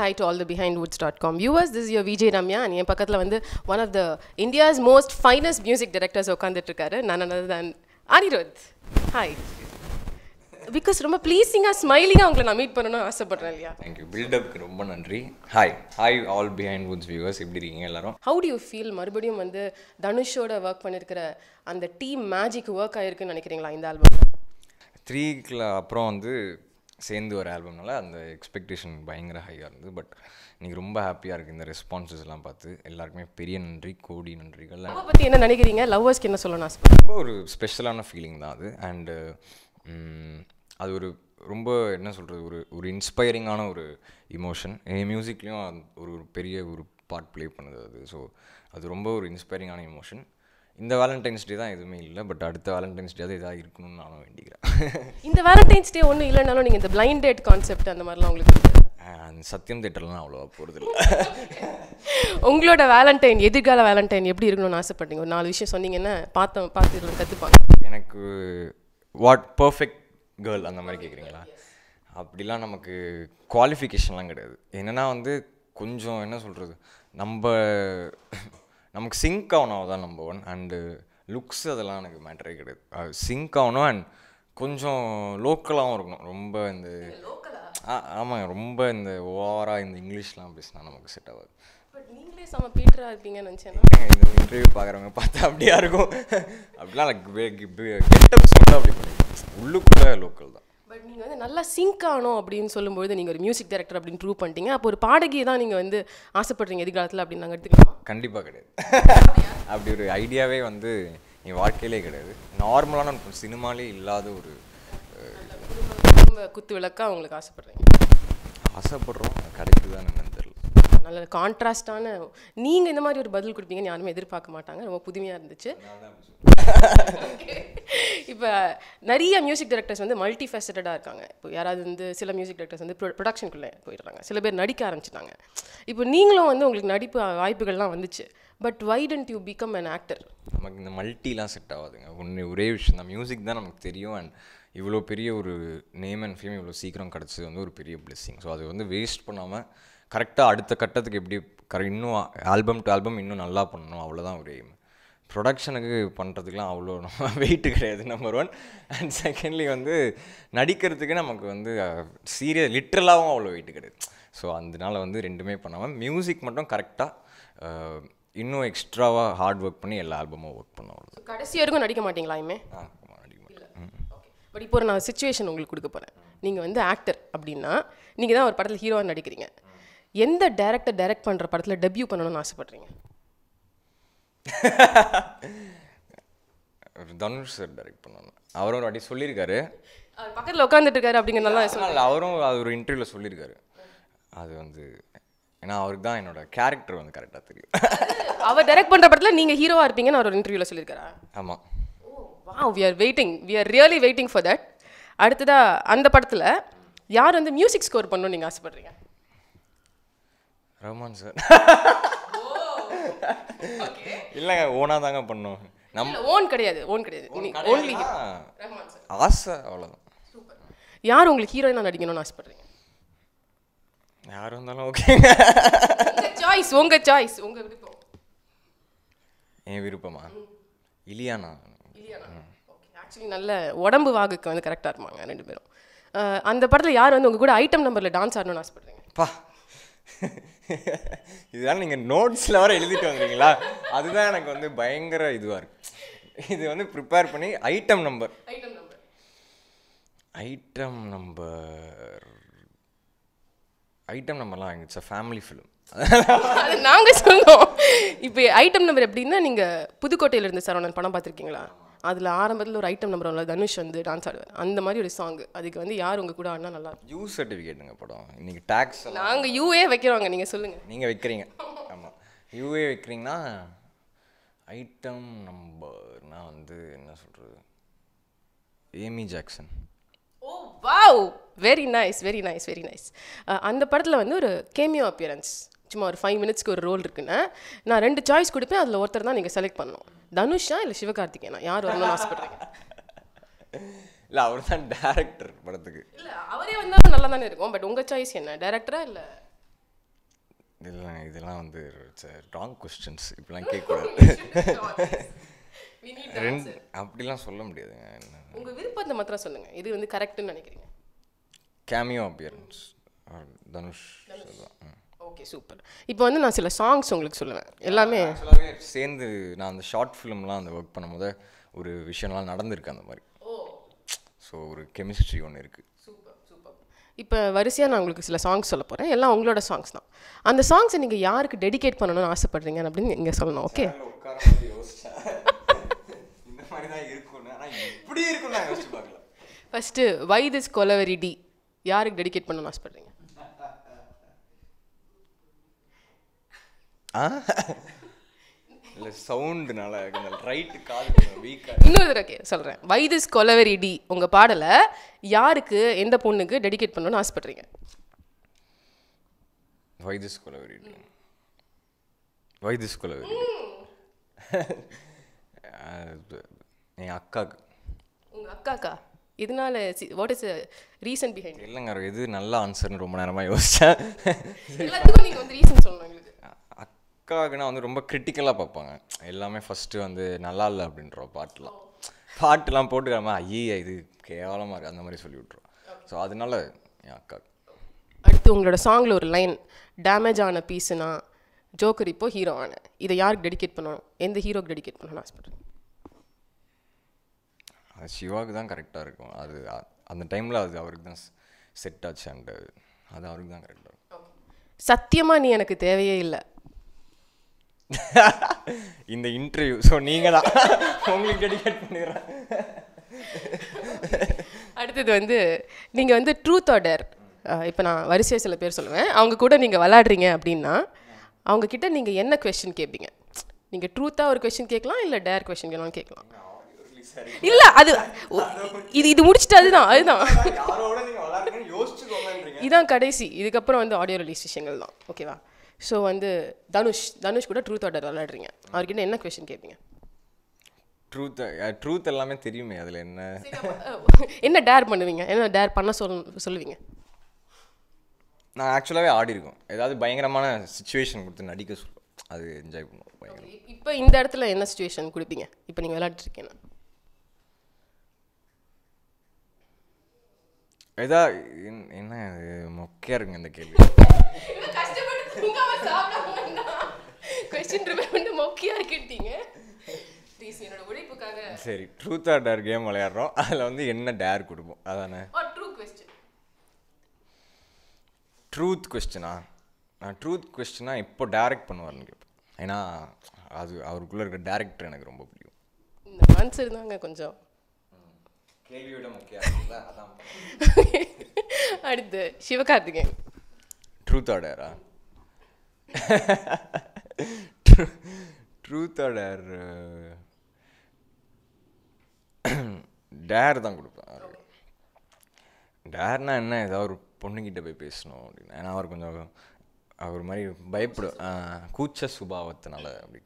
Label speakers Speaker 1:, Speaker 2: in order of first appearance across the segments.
Speaker 1: high to all the Behindwoods dot com us this yo Vijay Ramya and என் பக்கத்தில் வந்து one of the India's most finest music directors உட்காந்துட்டு இருக்காரு நான் தான் அனிருத் ஹாய் பிகாஸ் ரொம்ப ப்ளீஸிங்காக ஸ்மைலிங்காக உங்களை நான் மீட் பண்ணணும்னு ஆசைப்பட்றேன் இல்லையா தேங்க்யூ
Speaker 2: பில்டப்க்கு ரொம்ப நன்றி hi hi all Behindwoods viewers எப்படி இருக்கீங்க எல்லாரும்
Speaker 1: ஹவு டு யூ ஃபீல் மறுபடியும் வந்து தனுஷோட ஒர்க் பண்ணியிருக்கிற அந்த டீம் மேஜிக் ஒர்க் ஆகிருக்குன்னு நினைக்கிறீங்களா இந்த ஆல்பம்
Speaker 2: த்ரீக்கில் அப்புறம் வந்து சேர்ந்து ஒரு ஆல்பம்னால அந்த எக்ஸ்பெக்டேஷன் பயங்கர ஹையாக இருந்தது பட் இன்றைக்கி ரொம்ப ஹாப்பியாக இருக்குது இந்த ரெஸ்பான்சஸ்லாம் பார்த்து எல்லாருக்குமே பெரிய நன்றி கோடி நன்றிகள் பற்றி என்ன நினைக்கிறீங்க
Speaker 1: லவ்வர்ஸ்க்கு என்ன சொல்லணும்
Speaker 2: ரொம்ப ஒரு ஸ்பெஷலான ஃபீலிங் தான் அது அண்டு அது ஒரு ரொம்ப என்ன சொல்கிறது ஒரு ஒரு இன்ஸ்பைரிங்கான ஒரு இமோஷன் என் மியூசிக்லேயும் ஒரு பெரிய ஒரு பார்ட் ப்ளே பண்ணுது அது ஸோ அது ரொம்ப ஒரு இன்ஸ்பைரிங்கான இமோஷன் இந்த வேலண்டைன்ஸ் டே தான் எதுவுமே இல்லை பட் அடுத்த வேலண்டைன்ஸ் டே அது இதாக இருக்கணும்னு நானும் வேண்டிக்கிறேன் இந்த
Speaker 1: வேலண்டைன்ஸ் டே ஒன்றும் இல்லைனாலும் நீங்கள் இந்த பிளைண்ட் டேட் கான்செப்ட் அந்த மாதிரிலாம் உங்களுக்கு
Speaker 2: அந்த சத்தியம் தேட்டர்லாம் அவ்வளோவா போகிறது இல்லை
Speaker 1: உங்களோட வேலண்டைன் எதிர்கால வேலண்டைன் எப்படி இருக்கணும்னு ஆசைப்பட்டீங்க ஒரு நாலு விஷயம் சொன்னீங்கன்னா பார்த்த பார்த்து இதில் கற்றுப்பாங்க
Speaker 2: எனக்கு வாட் பர்ஃபெக்ட் கேர்ள் அந்த மாதிரி கேட்குறீங்களா அப்படிலாம் நமக்கு குவாலிஃபிகேஷன்லாம் கிடையாது என்னென்னா வந்து கொஞ்சம் என்ன சொல்கிறது நம்ம நமக்கு சிங்க் ஆகணும் தான் நம்பர் ஒன் அண்டு லுக்ஸ் அதெல்லாம் எனக்கு மேட்ரே கிடையாது சிங்க் ஆகணும் அண்ட் கொஞ்சம் லோக்கலாகவும் இருக்கணும் ரொம்ப இந்த ஆ ஆமாங்க ரொம்ப இந்த ஓவராக இந்த இங்கிலீஷ்லாம் பேசினா நமக்கு செட் ஆகாது நீங்களே செம பீட்டராக இருப்பீங்கன்னு நினச்சேன் இன்டர்வியூ பார்க்குறவங்க பார்த்தா அப்படியா இருக்கும் அப்படிலாம் கெட்டப் சொன்னால் அப்படி பண்ணிக்கலாம் உள்ளுக்குள்ளே லோக்கல் தான்
Speaker 1: பட் நீங்கள் வந்து நல்லா சிங்க் ஆனோம் அப்படின்னு சொல்லும்போது நீங்கள் ஒரு மியூசிக் டைரக்டர் அப்படின்னு ப்ரூவ் பண்ணிட்டீங்க அப்போ ஒரு பாடகியை தான் நீங்கள் வந்து ஆசைப்படுறீங்க எதிர்காலத்தில் அப்படின்னு நாங்கள் எடுத்துக்கலாம்
Speaker 2: கண்டிப்பாக கிடையாது அப்படி ஒரு ஐடியாவே வந்து என் வாழ்க்கையிலே கிடையாது நார்மலான சினிமாலே இல்லாத ஒரு
Speaker 1: குத்து விளக்காக அவங்களுக்கு ஆசைப்படுறீங்க
Speaker 2: ஆசைப்படுறோம் கிடைக்குதான்னு
Speaker 1: நல்ல கான்ட்ராஸ்டான நீங்கள் இந்த மாதிரி ஒரு பதில் கொடுப்பீங்கன்னு யாருமே எதிர்பார்க்க மாட்டாங்க ரொம்ப புதுமையாக இருந்துச்சு இப்போ நிறைய மியூசிக் டைரக்டர்ஸ் வந்து மல்டி ஃபெசட்டடாக இருக்காங்க இப்போ யாராவது வந்து சில மியூசிக் டைரக்டர்ஸ் வந்து ப்ரொடக்ஷனுக்குள்ளே போயிடுறாங்க சில பேர் நடிக்க ஆரம்பிச்சிட்டாங்க இப்போ நீங்களும் வந்து உங்களுக்கு நடிப்பு வாய்ப்புகள்லாம் வந்துச்சு but why didn't you become an actor
Speaker 2: நமக்கு இந்த மல்டிலாம் செட் ஆகாதுங்க ஒன்று ஒரே விஷயம் தான் மியூசிக் தான் நமக்கு தெரியும் அண்ட் இவ்வளோ பெரிய ஒரு நேம் அண்ட் ஃபேம் இவ்வளோ சீக்கிரம் கிடச்சது வந்து ஒரு பெரிய பிளெஸ்ஸிங் ஸோ அது வந்து வேஸ்ட் பண்ணாமல் கரெக்டாக அடுத்த கட்டத்துக்கு எப்படி கர இன்னும் ஆல்பம் டு ஆல்பம் இன்னும் நல்லா பண்ணணும் அவ்வளோதான் ஒரு எய்ம் ப்ரொடக்ஷனுக்கு பண்ணுறதுக்கெலாம் அவ்வளோ நம்ம வெயிட்டு கிடையாது நம்பர் ஒன் அண்ட் செகண்ட்லி வந்து நடிக்கிறதுக்கு நமக்கு வந்து சீரியஸ் லிட்ரலாகவும் அவ்வளோ வெயிட்டு கிடையாது ஸோ அதனால் வந்து ரெண்டுமே பண்ணாமல் மியூசிக் மட்டும் கரெக்டாக இன்னும் எக்ஸ்ட்ராவாக ஹார்ட் ஒர்க் பண்ணி எல்லா ஆல்பமும் ஒர்க்
Speaker 1: பண்ண கடைசி வரைக்கும் நடிக்க மாட்டீங்களா இனிமே நடிக்க மாட்டேன் பட் இப்போ நான் சுச்சுவேஷன் உங்களுக்கு கொடுக்க போகிறேன் நீங்கள் வந்து ஆக்டர் அப்படின்னா நீங்கள் தான் ஒரு படத்தில் ஹீரோவாக நடிக்கிறீங்க எந்த டேரக்டர் டைரக்ட் பண்ணுற படத்தில் டெபியூ பண்ணணும்னு ஆசைப்பட்றீங்க
Speaker 2: தனுஷ் சார் டைரக்ட் பண்ணணும் அவரும் ஒரு வாட்டி சொல்லியிருக்காரு
Speaker 1: பக்கத்தில் உட்காந்துட்டு இருக்காரு அப்படிங்கிறதுனால சொல்லல
Speaker 2: அவரும் அது ஒரு இன்டர்வியூவில் சொல்லியிருக்காரு அது வந்து ஏன்னா அவருக்கு தான் என்னோட கேரக்டர் வந்து கரெக்டாக தெரியும்
Speaker 1: அவர் டைரக்ட் பண்ணுற படத்தில் நீங்கள் ஹீரோவாக இருப்பீங்கன்னு அவர் ஒரு இன்டர்வியூவில் சொல்லியிருக்காரா ஆமாம் வா we are waiting we are really waiting for that அடுத்ததாக அந்த படத்தில் யார் வந்து மியூசிக் ஸ்கோர் பண்ணணும்னு நீங்கள் ஆசைப்பட்றீங்க
Speaker 2: ரஹ்மான் சார் இல்லைங்க ஓனாக தாங்க பண்ணோம் நம்ம ஓன்
Speaker 1: கிடையாது ஓன் கிடையாது ஓன்லி
Speaker 2: ஆசை அவ்வளோதான்
Speaker 1: யார் உங்களுக்கு ஹீரோயினாக நடிக்கணும்னு ஆசைப்படுறீங்க
Speaker 2: யார் இருந்தாலும் ஓகே
Speaker 1: சாய்ஸ் உங்கள் சாய்ஸ் உங்கள் விருப்பம்
Speaker 2: என் விருப்பமா இலியானா
Speaker 1: ஆக்சுவலி நல்ல உடம்பு வாகுக்கு வந்து கரெக்டாக இருப்பாங்க ரெண்டு பேரும் அந்த படத்தில் யார் வந்து உங்கள் கூட ஐட்டம் நம்பரில் டான்ஸ் ஆடணும்னு ஆசைப்படுறீங்க பா
Speaker 2: இதெல்லாம் நீங்கள் நோட்ஸில் வர எழுதிட்டு வந்துறீங்களா அதுதான் எனக்கு வந்து பயங்கர இதுவாக இருக்குது இது வந்து ப்ரிப்பேர் பண்ணி ஐட்டம் நம்பர் ஐட்டம் நம்பர் ஐட்டம் நம்பர்லாம் இட்ஸ் அ ஃபேமிலி ஃபிலிம் நாங்கள்
Speaker 1: சொல்லுவோம் இப்போ ஐட்டம் நம்பர் எப்படின்னா நீங்கள் புதுக்கோட்டையிலேருந்து சரவணன் படம் பார்த்துருக்கீங்களா அதில் ஆரம்பத்தில் ஒரு ஐட்டம் நம்பர் வரல தனுஷ் வந்து டான்ஸ் ஆடுவார் அந்த மாதிரி ஒரு சாங் அதுக்கு வந்து யார் உங்கள் கூட ஆடினா நல்லா
Speaker 2: யூ சர்டிஃபிகேட்டுங்க படம் இன்றைக்கி டேக்ஸ் நாங்கள்
Speaker 1: யூஏ வைக்கிறோங்க நீங்கள் சொல்லுங்கள்
Speaker 2: நீங்கள் வைக்கிறீங்க ஆமாம் யூஏ வைக்கிறீங்கன்னா ஐட்டம் நம்பர்னா வந்து என்ன சொல்கிறது Amy Jackson
Speaker 1: oh wow very nice very nice very nice அந்த படத்தில் வந்து ஒரு கேமியோ அப்பியரன்ஸ் சும்மா ஒரு ஃபைவ் மினிட்ஸ்க்கு ஒரு ரோல் இருக்குன்னு நான் ரெண்டு சாய்ஸ் கொடுப்பேன் அதில் ஒருத்தர் தான் நீங்கள் செலக்ட் பண்ணணும் தனுஷா இல்லை சிவகார்த்திகேனா
Speaker 2: யார் வரணும்னு ஆசைப்படுறீங்க இல்லை அவர் தான் டேரக்டர் படத்துக்கு இல்லை
Speaker 1: அவரே வந்தாலும் நல்லா தானே இருக்கும் பட் உங்கள் சாய்ஸ் என்ன டேரக்டரா இல்லை
Speaker 2: இதெல்லாம் இதெல்லாம் வந்து இட்ஸ் ராங் கொஸ்டின்ஸ் இப்படிலாம் கேட்கக்கூடாது ரெண்டு அப்படிலாம் சொல்ல முடியாதுங்க
Speaker 1: உங்கள் விருப்பத்தை மாத்திரம் சொல்லுங்கள் இது வந்து கரெக்டுன்னு
Speaker 2: நினைக்கிறீங்க கேமியோ அப்பியரன்ஸ் தனுஷ் சொல்லுவான்
Speaker 1: ஓகே சூப்பர் இப்போ வந்து நான் சில சாங்ஸ் உங்களுக்கு சொல்லுவேன் எல்லாமே
Speaker 2: சேர்ந்து நான் அந்த ஷார்ட் ஃபிலிம்லாம் அந்த ஒர்க் பண்ணும்போது ஒரு விஷயம்லாம் நடந்திருக்கு அந்த மாதிரி ஸோ ஒரு கெமிஸ்ட்ரி ஒன்று இருக்குது
Speaker 1: இப்போ வரிசையாக நான் உங்களுக்கு சில சாங்ஸ் சொல்ல போகிறேன் எல்லாம் உங்களோட சாங்ஸ் தான் அந்த சாங்ஸை நீங்கள் யாருக்கு டெடிகேட் பண்ணணும்னு ஆசைப்படுறீங்க அப்படின்னு நீங்கள் சொல்லணும் ஓகே
Speaker 2: இந்த மாதிரி தான் இருக்கும் இப்படி இருக்கும் first
Speaker 1: why this Kolaveri Di யாருக்கு டெடிகேட் பண்ணணும்னு ஆசைப்படுறீங்க
Speaker 2: ஆ இல்லை ரைட்டு இன்னொரு
Speaker 1: சொல்கிறேன் உங்கள் பாடலை யாருக்கு எந்த பொண்ணுக்கு டெடிகேட் பண்ணணும்னு ஆசைப்படுறீங்க உங்கள் அக்காக்கா இதனால வாட் இஸ் ரீசன் பிஹைண்ட் இல்லைங்க
Speaker 2: இது நல்ல ஆன்சர்னு ரொம்ப நேரமாக யோசிச்சேன் எல்லாத்துக்கும்
Speaker 1: நீங்கள் வந்து ரீசன் சொல்லணும்
Speaker 2: அக்காக்குனா வந்து ரொம்ப கிரிட்டிக்கலாக பார்ப்பாங்க எல்லாமே ஃபஸ்ட்டு வந்து நல்லா இல்லை அப்படின்ற பாட்டுலாம் பாட்டுலாம் போட்டுக்காம ஐயே இது கேவலமாக இருக்குது அந்த மாதிரி சொல்லி விட்ருவோம் ஸோ அதனால என் அக்கா
Speaker 1: அடுத்து உங்களோட சாங்கில் ஒரு லைன் டேமேஜ் ஆன பீஸுனா ஜோக்கர் இப்போ ஹீரோ ஆன இதை யாருக்கு டெடிகேட் பண்ணணும் எந்த ஹீரோக்கு டெடிகேட் பண்ணணும் ஆசைப்படுறேன்
Speaker 2: அது சிவாவுக்கு தான் கரெக்டாக இருக்கும் அது அந்த டைமில் அது அவருக்கு தான் செட் ஆச்சு அண்ட் அது அவருக்கு தான் கரெக்டாக இருக்கும்
Speaker 1: சத்தியமாக நீ எனக்கு தேவையே இல்லை
Speaker 2: இந்த இன்டர்வியூ ஸோ நீங்கள் தான் உங்களுக்கு டெடிகேட் பண்ணிடுறேன்
Speaker 1: அடுத்தது வந்து நீங்கள் வந்து ட்ரூத் ஆர்டர் இப்போ நான் வரிசையை சில பேர் சொல்லுவேன் அவங்க கூட நீங்கள் விளாடுறீங்க அப்படின்னா அவங்கக்கிட்ட நீங்கள் என்ன கொஷின் கேட்பீங்க நீங்கள் ட்ரூத்தாக ஒரு கொஷின் கேட்கலாம் இல்லை டேர் கொஷின் வேணாலும் கேட்கலாம்
Speaker 2: இல்ல அது இது இது முடிச்சுட்டு அதுதான் அதுதான்
Speaker 1: இதுதான் கடைசி இதுக்கப்புறம் வந்து ஆடியோ ரிலீஸ் விஷயங்கள் தான் ஓகேவா ஸோ வந்து தனுஷ் தனுஷ் கூட ட்ரூத் ஆர்டர் விளாடுறீங்க அவர்கிட்ட என்ன கொஷின் கேட்பீங்க
Speaker 2: ட்ரூத் ட்ரூத் எல்லாமே தெரியுமே அதில் என்ன
Speaker 1: என்ன டேர் பண்ணுவீங்க என்ன டேர் பண்ண சொல் சொல்லுவீங்க
Speaker 2: நான் ஆக்சுவலாகவே ஆடி இருக்கோம் ஏதாவது பயங்கரமான சுச்சுவேஷன் கொடுத்து நடிக்க சொல்லுவோம் அது என்ஜாய் பண்ணுவோம் பயங்கரம்
Speaker 1: இப்போ இந்த இடத்துல என்ன சுச்சுவேஷன் கொடுப்பீங்க
Speaker 2: இப்போ நீங்கள் விளையாட்டுருக்கீங்க ஏதா என்ன மொக்கையாக இருக்குங்க இந்த கேள்வி
Speaker 1: இங்க அவன் கொஸ்டின் ரிப்பேர் பண்ணி மொக்கியா இருக்கிட்டீங்க
Speaker 2: சரி ட்ரூத் ஆர் டேர் கேம் விளையாடுறோம் அதில் வந்து என்ன டேர் கொடுப்போம் அதானே கொஸ்டின் ட்ரூத் கொஸ்டினா நான் ட்ரூத் கொஸ்டினாக இப்போ டேரக்ட் பண்ணுவார்னு கேட்பேன் ஏன்னா அது அவருக்குள்ளே இருக்கிற டேரக்டர் எனக்கு ரொம்ப
Speaker 1: பிடிக்கும் ஆன்சர்
Speaker 2: தாங்க கொஞ்சம் கேள்வியோட முக்கியம்
Speaker 1: அடுத்து சிவகார்த்திகேயன்
Speaker 2: ட்ரூத் டேரா ட்ரூத்தோட டேர் uh, தான் கொடுப்பேன் டேர்னா என்ன ஏதாவது ஒரு பொண்ணுக்கிட்ட போய் பேசணும் அப்படின்னு ஏன்னா அவர் கொஞ்சம் அவர் மாதிரி பயப்படு கூச்ச சுபாவத்தினால அப்படி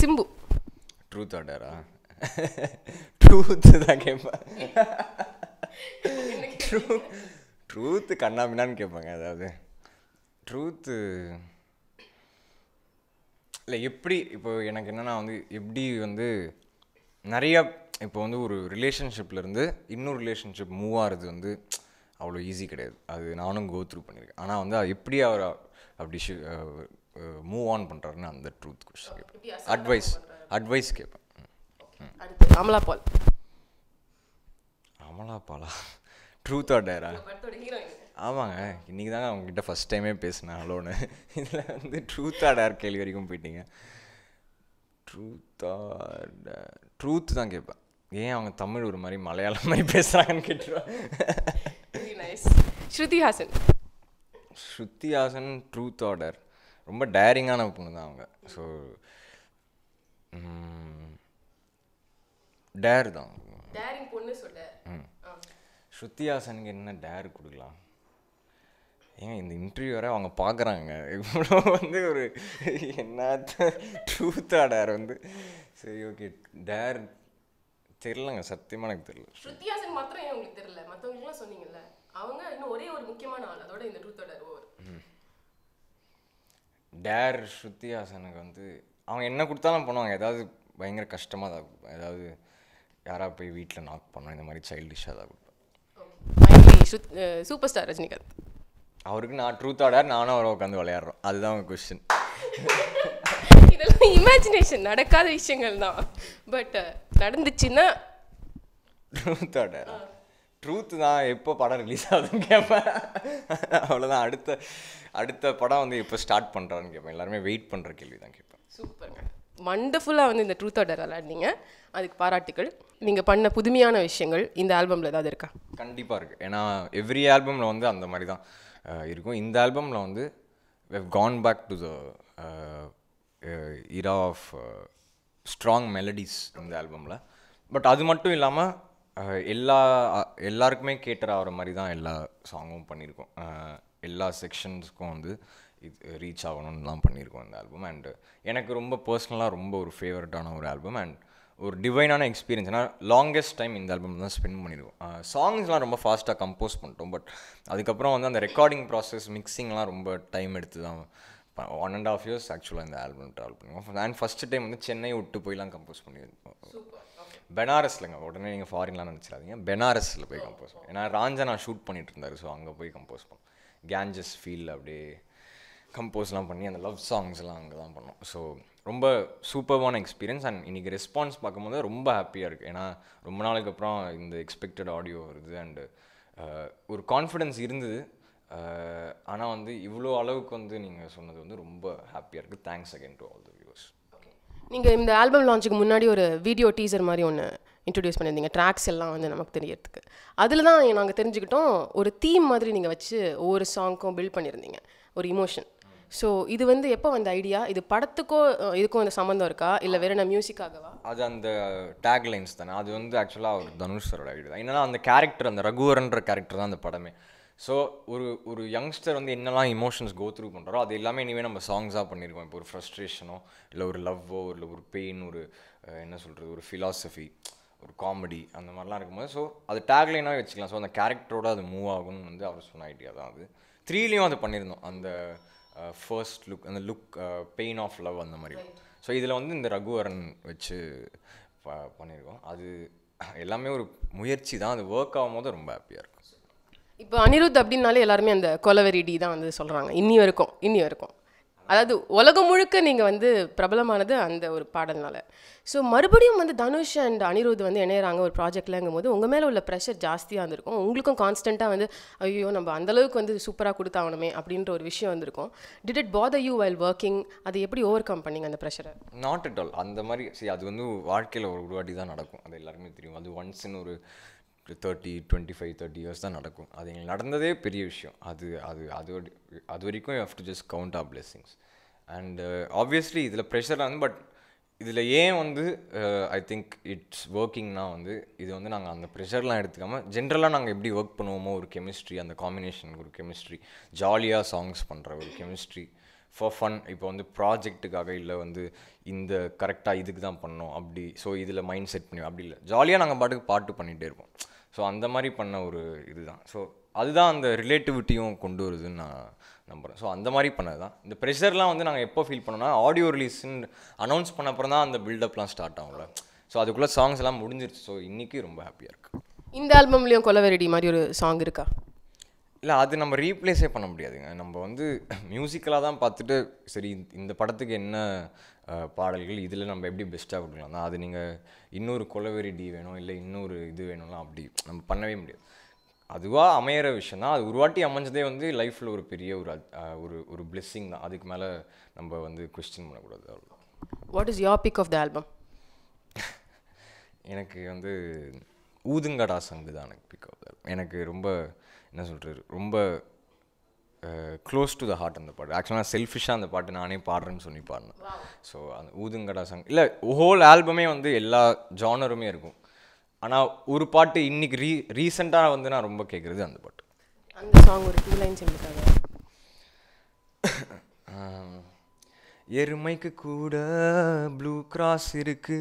Speaker 2: சிம்பு ட்ரூத் ஆர்டரா ட்ரூத் தான் கேட்பேன் ட்ரூத் ட்ரூத் கண்ணாமின்னான்னு கேட்பாங்க அதாவது ட்ரூத்து இல்லை எப்படி இப்போ எனக்கு என்னென்னா வந்து எப்படி வந்து நிறையா இப்போ வந்து ஒரு ரிலேஷன்ஷிப்லேருந்து இன்னொரு ரிலேஷன்ஷிப் மூவ் ஆகிறது வந்து அவ்வளோ ஈஸி கிடையாது அது நானும் கோ த்ரூ பண்ணியிருக்கேன் ஆனால் வந்து எப்படி அவர் அப்படி மூவ் ஆன் பண்ணுறாருன்னு அந்த ட்ரூத் கொஸ்டின் கேட்பேன் அட்வைஸ் அட்வைஸ் கேட்பேன் அமலா பால் அமலா பாலா ட்ரூத்தா டேரா ஆமாங்க இன்றைக்கி தாங்க அவங்ககிட்ட ஃபஸ்ட் டைமே பேசினேன் ஹலோன்னு இதில் வந்து ட்ரூத் ஆடார் கேள்வி வரைக்கும் போயிட்டீங்க ட்ரூத் ட்ரூத் தான் கேட்பேன் ஏன் அவங்க தமிழ் ஒரு மாதிரி மலையாளம் மாதிரி பேசுகிறாங்கன்னு கேட்டுருவேன் ஸ்ருதி ஹாசன் ஸ்ருதி ஹாசன் ட்ரூத் ஆர்டர் ரொம்ப டேரிங்கான பொண்ணு தான் அவங்க ஸோ டேர் தான் டேரிங் பொண்ணு ஹாசனுக்கு என்ன டேர் கொடுக்கலாம் ஏன் இந்த இன்டர்வியூ வரை அவங்க பார்க்குறாங்க இவ்வளோ வந்து ஒரு என்னத்த ட்ரூத்தா டேர் வந்து சரி ஓகே டேர் தெரிலங்க சத்தியமாக எனக்கு தெரியல
Speaker 1: ஸ்ருத்தியாசன் மாத்திரம் ஏன் உங்களுக்கு தெரியல மற்றவங்களுக்குலாம் சொன்னீங்கல்ல அவங்க இன்னும் ஒரே ஒரு முக்கியமான ஆள் அதோட இந்த ட்ரூத்தா டேர் ஓவர்
Speaker 2: டேர் ஸ்ருத்தியாசனுக்கு வந்து அவங்க என்ன கொடுத்தாலும் பண்ணுவாங்க ஏதாவது பயங்கர கஷ்டமாக தான் ஏதாவது யாராக போய் வீட்டில் நாக் பண்ணோம் இந்த மாதிரி சைல்டிஷாக தான் கொடுப்பேன்
Speaker 1: சூப்பர் ஸ்டார் ரஜினிகாந்த்
Speaker 2: அவருக்கு நான் ட்ரூத் ஆடார் நானும் அவரை உட்காந்து விளையாடுறோம் அதுதான் அவங்க கொஸ்டின்
Speaker 1: இதெல்லாம் இமேஜினேஷன் நடக்காத விஷயங்கள் தான் பட் uh, நடந்துச்சுன்னா
Speaker 2: ட்ரூத் ஆடார் ட்ரூத் தான் எப்போ படம் ரிலீஸ் ஆகுதுன்னு கேட்பேன் அவ்வளோதான் அடுத்த அடுத்த படம் வந்து எப்போ ஸ்டார்ட் பண்ணுறான்னு கேட்பேன் எல்லாருமே வெயிட் பண்ணுற கேள்வி தான் கேட்பேன் சூப்பருங்க
Speaker 1: வண்டர்ஃபுல்லாக வந்து இந்த ட்ரூத் ஆர்டர் விளாட்னீங்க அதுக்கு பாராட்டுகள் நீங்கள் பண்ண புதுமையான விஷயங்கள் இந்த ஆல்பமில் ஏதாவது இருக்கா
Speaker 2: கண்டிப்பாக இருக்குது ஏன்னா எவ்ரி ஆல்பமில் வந்து அந்த மாதிரி தான் இருக்கும் இந்த ஆல்பமில் வந்து we've gone back to the era of strong melodies இந்த ஆல்பமில் பட் அது மட்டும் இல்லாமல் எல்லா எல்லாருக்குமே கேட்டர் ஆகிற மாதிரி தான் எல்லா சாங்கும் பண்ணியிருக்கோம் எல்லா செக்ஷன்ஸுக்கும் வந்து இது ரீச் ஆகணும்லாம் பண்ணியிருக்கோம் இந்த ஆல்பம் அண்டு எனக்கு ரொம்ப பர்சனலாக ரொம்ப ஒரு ஃபேவரட்டான ஒரு ஆல்பம் அண்ட் ஒரு டிவைனான எக்ஸ்பீரியன்ஸ் ஏன்னா லாங்கஸ்ட் டைம் இந்த ஆல்பம் தான் ஸ்பெண்ட் பண்ணிடுவோம் சாங்ஸ்லாம் ரொம்ப ஃபாஸ்ட்டாக கம்போஸ் பண்ணிட்டோம் பட் அதுக்கப்புறம் வந்து அந்த ரெக்கார்டிங் ப்ராசஸ் மிக்சிங்லாம் ரொம்ப டைம் எடுத்து தான் ஒன் அண்ட் ஆஃப் இயர்ஸ் ஆக்சுவலாக இந்த ஆல்பம் ட்ராவல் பண்ணுவோம் அண்ட் ஃபஸ்ட்டு டைம் வந்து சென்னை விட்டு போய்லாம் கம்போஸ் பண்ணியிருக்கோம் பெனாரஸ்லங்க உடனே நீங்கள் ஃபாரின்லாம் நினச்சிடாதீங்க பெனாரஸில் போய் கம்போஸ் பண்ணுவோம் ஏன்னா ராஞ்சா நான் ஷூட் பண்ணிட்டு இருந்தார் ஸோ அங்கே போய் கம்போஸ் பண்ணோம் கேஞ்சஸ் ஃபீல் அப்படியே கம்போஸ்லாம் பண்ணி அந்த லவ் சாங்ஸ்லாம் அங்கே தான் பண்ணோம் ஸோ ரொம்ப சூப்பர்வான எக்ஸ்பீரியன்ஸ் அண்ட் இன்றைக்கி ரெஸ்பான்ஸ் பார்க்கும்போது ரொம்ப ஹாப்பியாக இருக்குது ஏன்னா ரொம்ப நாளுக்கு அப்புறம் இந்த எக்ஸ்பெக்டட் ஆடியோ வருது அண்டு ஒரு கான்ஃபிடென்ஸ் இருந்தது ஆனால் வந்து இவ்வளோ அளவுக்கு வந்து நீங்கள் சொன்னது வந்து ரொம்ப ஹாப்பியாக இருக்குது thanks again to all the views
Speaker 1: நீங்கள் இந்த ஆல்பம் லான்ச்சுக்கு முன்னாடி ஒரு வீடியோ டீசர் மாதிரி ஒன்று இன்ட்ரடியூஸ் பண்ணியிருந்தீங்க ட்ராக்ஸ் எல்லாம் வந்து நமக்கு தெரியறதுக்கு அதில் தான் நாங்கள் தெரிஞ்சுக்கிட்டோம் ஒரு தீம் மாதிரி நீங்கள் வச்சு ஒவ்வொரு சாங்க்கும் பில்ட் பண்ணியிருந்தீங்க ஒரு இமோஷன் ஸோ இது வந்து எப்போ வந்த ஐடியா இது படத்துக்கோ இதுக்கும் இந்த சம்மந்தம் இருக்கா இல்லை வேறு நான் மியூசிக்காகவா
Speaker 2: அது அந்த டேக் லைன்ஸ் தானே அது வந்து ஆக்சுவலாக ஒரு தனுஷ் சரோட ஐடியா தான் என்னன்னா அந்த கேரக்டர் அந்த ரகுவரன்ற கேரக்டர் தான் அந்த படமே ஸோ ஒரு ஒரு யங்ஸ்டர் வந்து என்னெல்லாம் இமோஷன்ஸ் கோ த்ரூ பண்ணுறோ அது எல்லாமே இனிமேல் நம்ம சாங்ஸாக பண்ணியிருக்கோம் இப்போ ஒரு ஃப்ரஸ்ட்ரேஷனோ இல்லை ஒரு லவ்வோ இல்லை ஒரு பெயின் ஒரு என்ன சொல்கிறது ஒரு ஃபிலாசபி ஒரு காமெடி அந்த மாதிரிலாம் இருக்கும்போது ஸோ அது டேக்லைனாகவே வச்சுக்கலாம் ஸோ அந்த கேரக்டரோட அது மூவ் ஆகும்னு வந்து அவர் சொன்ன ஐடியா தான் அது த்ரீலேயும் அது பண்ணியிருந்தோம் அந்த ஃபர்ஸ்ட் uh, லுக் அந்த லுக் பெயின் ஆஃப் லவ் அந்த மாதிரி ஸோ இதில் வந்து இந்த ரகுவரன் வச்சு ப பண்ணியிருக்கோம் அது எல்லாமே ஒரு முயற்சி தான் அது ஒர்க் ஆகும் போது ரொம்ப ஹாப்பியாக இருக்கும்
Speaker 1: இப்போ அனிருத் அப்படின்னாலே எல்லாருமே அந்த கொலவெரிடி தான் வந்து சொல்கிறாங்க இன்னி வரைக்கும் இன்னி வரைக்கும் அதாவது உலகம் முழுக்க நீங்கள் வந்து பிரபலமானது அந்த ஒரு பாடல்னால ஸோ மறுபடியும் வந்து தனுஷ் அண்ட் அனிருத் வந்து இணையிறாங்க ஒரு ப்ராஜெக்ட்லங்கும் போது உங்கள் மேலே உள்ள ப்ரெஷர் ஜாஸ்தியாக இருந்திருக்கும் உங்களுக்கும் கான்ஸ்டண்ட்டாக வந்து ஐயோ நம்ம அந்தளவுக்கு வந்து சூப்பராக கொடுத்தாகணுமே அப்படின்ற ஒரு விஷயம் வந்திருக்கும் did it bother you while working அது எப்படி ஓவர் கம் பண்ணிங்க அந்த ப்ரெஷரை
Speaker 2: நாட் அட் ஆல் அந்த மாதிரி சரி அது வந்து வாழ்க்கையில் ஒரு வாட்டி தான் நடக்கும் அது எல்லாருமே தெரியும் அது ஒன்ஸ்னு ஒரு thirty twenty five thirty years தான் நடக்கும் அது எங்களுக்கு நடந்ததே பெரிய விஷயம் அது அது அது அது வரைக்கும் you have to just count of blessings and obviously இதில் ப்ரெஷர் வந்து பட் இதில் ஏன் வந்து ஐ திங்க் இட்ஸ் ஒர்க்கிங்னா வந்து இது வந்து நாங்கள் அந்த ப்ரெஷர்லாம் எடுத்துக்காமல் ஜென்ரலாக நாங்கள் எப்படி ஒர்க் பண்ணுவோமோ ஒரு கெமிஸ்ட்ரி அந்த காம்பினேஷன் ஒரு கெமிஸ்ட்ரி ஜாலியாக சாங்ஸ் பண்ணுற ஒரு கெமிஸ்ட்ரி ஃபார் ஃபன் இப்போ வந்து ப்ராஜெக்ட்டுக்காக இல்லை வந்து இந்த கரெக்டாக இதுக்கு தான் பண்ணோம் அப்படி ஸோ இதில் மைண்ட் செட் பண்ணி அப்படி இல்லை ஜாலியாக நாங்கள் பாட்டுக்கு பாட்டு பண்ணிகிட்டே இருப்போம் ஸோ அந்த மாதிரி பண்ண ஒரு இதுதான் ஸோ அதுதான் அந்த ரிலேட்டிவிட்டியும் கொண்டு வருதுன்னு நான் நம்புகிறேன் ஸோ அந்த மாதிரி பண்ணது தான் இந்த ப்ரெஷர்லாம் வந்து நாங்கள் எப்போ ஃபீல் பண்ணோம்னா ஆடியோ ரிலீஸ்ன்னு அனௌன்ஸ் பண்ண அப்புறம் தான் அந்த பில்டப்லாம் ஸ்டார்ட் ஆகும்ல ஸோ அதுக்குள்ளே சாங்ஸ் எல்லாம் முடிஞ்சிருச்சு ஸோ இன்றைக்கி ரொம்ப ஹாப்பியாக இருக்குது
Speaker 1: இந்த ஆல்பம்லேயும் கொலவெரடி மாதிரி ஒரு சாங் இருக்கா
Speaker 2: இல்லை அது நம்ம ரீப்ளேஸே பண்ண முடியாதுங்க நம்ம வந்து மியூசிக்கலாக தான் பார்த்துட்டு சரி இந்த படத்துக்கு என்ன பாடல்கள் இதில் நம்ம எப்படி பெஸ்ட்டாக கொடுக்கலாம் அது நீங்கள் இன்னொரு கொலவெறி டி வேணும் இல்லை இன்னொரு இது வேணும்லாம் அப்படி நம்ம பண்ணவே முடியாது அதுவாக அமையிற விஷயம் தான் அது ஒரு வாட்டி அமைஞ்சதே வந்து லைஃப்பில் ஒரு பெரிய ஒரு ஒரு ஒரு பிளெஸ்ஸிங் தான் அதுக்கு மேலே நம்ம வந்து கொஸ்டின் பண்ணக்கூடாது அவ்வளோ
Speaker 1: what is your pick of the album
Speaker 2: எனக்கு வந்து ஊதுங்கடா சங்கு தான் எனக்கு பிக் ஆஃப் த எனக்கு ரொம்ப என்ன சொல்கிறது ரொம்ப க்ளோஸ் டு த ஹார்ட் அந்த பாட்டு ஆக்சுவலாக நான் செல்ஃபிஷாக அந்த பாட்டு நானே பாடுறேன்னு சொல்லி பாடினேன் ஸோ அந்த ஊதுங்கடா சாங் இல்லை ஹோல் ஆல்பமே வந்து எல்லா ஜானருமே இருக்கும் ஆனால் ஒரு பாட்டு இன்றைக்கி ரீ ரீசெண்டாக வந்து நான் ரொம்ப கேட்குறது அந்த பாட்டு
Speaker 1: அந்த சாங் ஒரு டூ லைன்ஸ் எழுதிட்டாங்க
Speaker 2: எருமைக்கு கூட ப்ளூ கிராஸ் இருக்கு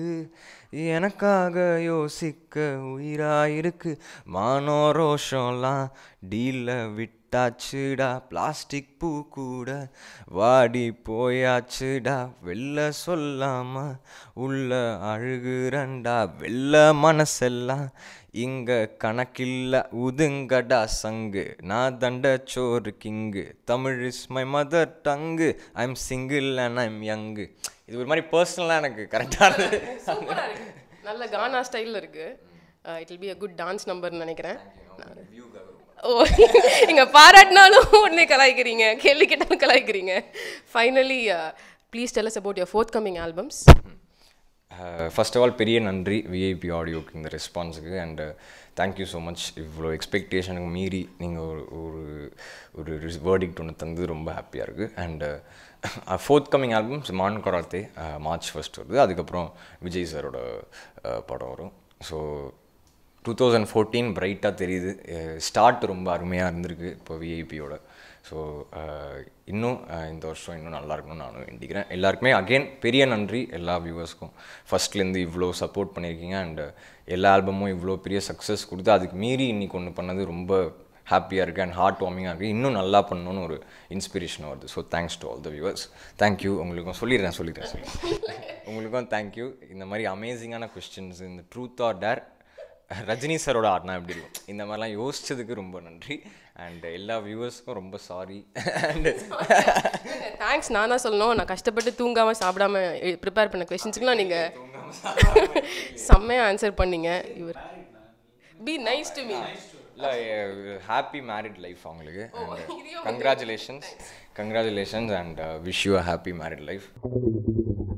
Speaker 2: எனக்காக யோசிக்க உயிராக இருக்கு மானோ ரோஷம்லாம் டீலில் விட்டு போட்டாச்சுடா பிளாஸ்டிக் பூ கூட வாடி போயாச்சுடா வெள்ள சொல்லாம உள்ள அழுகுறண்டா வெள்ள மனசெல்லாம் இங்க கணக்கில்ல உதுங்கடா சங்கு நான் தண்ட சோறு king Tamil is my mother tongue I am single and I am young இது ஒரு மாதிரி பர்சனலாக எனக்கு கரெக்டாக இருக்கு
Speaker 1: நல்ல கானா ஸ்டைலில் இருக்கு it will be a good dance நம்பர்னு நினைக்கிறேன் ஓ நீங்கள் பாராட்டினாலும் உடனே கலாய்க்கிறீங்க கேள்வி கேட்டாலும் கலாய்க்கிறீங்க finally please tell us about your forthcoming albums
Speaker 2: first of all பெரிய நன்றி விஐபி ஆடியோக்கு இந்த ரெஸ்பான்ஸுக்கு அண்டு தேங்க்யூ ஸோ மச் இவ்வளோ எக்ஸ்பெக்டேஷனுக்கு மீறி நீங்கள் ஒரு ஒரு ஒரு வேர்டிக்ட் ஒன்று தந்தது ரொம்ப ஹாப்பியாக இருக்குது அண்டு ஃபோர்த் கம்மிங் ஆல்பம்ஸ் மான் கொராத்தே மார்ச் ஃபஸ்ட் வருது அதுக்கப்புறம் விஜய் சாரோட uh, படம் வரும் ஸோ டூ தௌசண்ட் ஃபோர்டீன் பிரைட்டாக தெரியுது ஸ்டார்ட் ரொம்ப அருமையாக இருந்திருக்கு இப்போ விஐபியோட ஸோ இன்னும் இந்த வருஷம் இன்னும் நல்லா இருக்கணும்னு நானும் வேண்டிக்கிறேன் எல்லாருக்குமே அகெயின் பெரிய நன்றி எல்லா வியூவர்ஸ்க்கும் ஃபஸ்ட்லேருந்து இவ்வளோ சப்போர்ட் பண்ணியிருக்கீங்க அண்டு எல்லா ஆல்பமும் இவ்வளோ பெரிய சக்ஸஸ் கொடுத்து அதுக்கு மீறி இன்றைக்கி ஒன்று பண்ணது ரொம்ப ஹாப்பியாக இருக்குது அண்ட் ஹார்ட் வார்மிங்காக இருக்குது இன்னும் நல்லா பண்ணணும்னு ஒரு இன்ஸ்பிரேஷன் வருது so thanks to all the viewers thank you உங்களுக்கும் சொல்லிடுறேன் சொல்லிடுறேன் சார் உங்களுக்கும் தேங்க்யூ இந்த மாதிரி அமேசிங்கான கொஸ்டின்ஸ் இந்த ட்ரூத் ஆர் டேர் ரஜினி சாரோட ஆடினா எப்படி இருக்கும் இந்த மாதிரிலாம் யோசிச்சதுக்கு ரொம்ப நன்றி அண்ட் எல்லா வியூவர்ஸ்க்கும் ரொம்ப சாரி அண்டு
Speaker 1: தேங்க்ஸ் நானாக சொல்லணும் நான் கஷ்டப்பட்டு தூங்காமல் சாப்பிடாம ப்ரிப்பேர் eh, பண்ண கொஷின்ஸுக்குலாம் நீங்கள் செம்மையாக ஆன்சர் பண்ணீங்க இவர்
Speaker 2: பி நைஸ் டு மீ இல்லை ஹாப்பி மேரிட் லைஃப் அவங்களுக்கு and congratulations congratulations and wish you happy married life